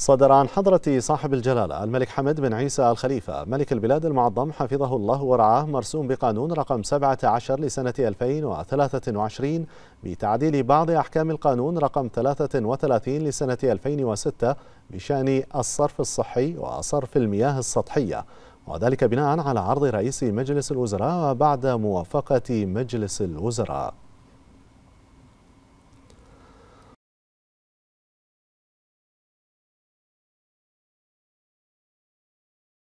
صدر عن حضرة صاحب الجلالة الملك حمد بن عيسى الخليفة ملك البلاد المعظم حفظه الله ورعاه مرسوم بقانون رقم 17 لسنة 2023 بتعديل بعض أحكام القانون رقم 33 لسنة 2006 بشأن الصرف الصحي وصرف المياه السطحية وذلك بناء على عرض رئيس مجلس الوزراء وبعد موافقة مجلس الوزراء